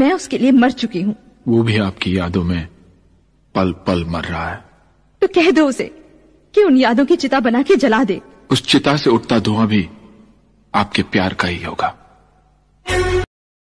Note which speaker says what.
Speaker 1: मैं उसके लिए मर चुकी हूँ
Speaker 2: वो भी आपकी यादों में पल पल मर रहा है
Speaker 1: तो कह दो उसे कि उन यादों की चिता बना के जला दे
Speaker 2: उस
Speaker 3: चिता से उठता धुआं भी आपके प्यार का ही होगा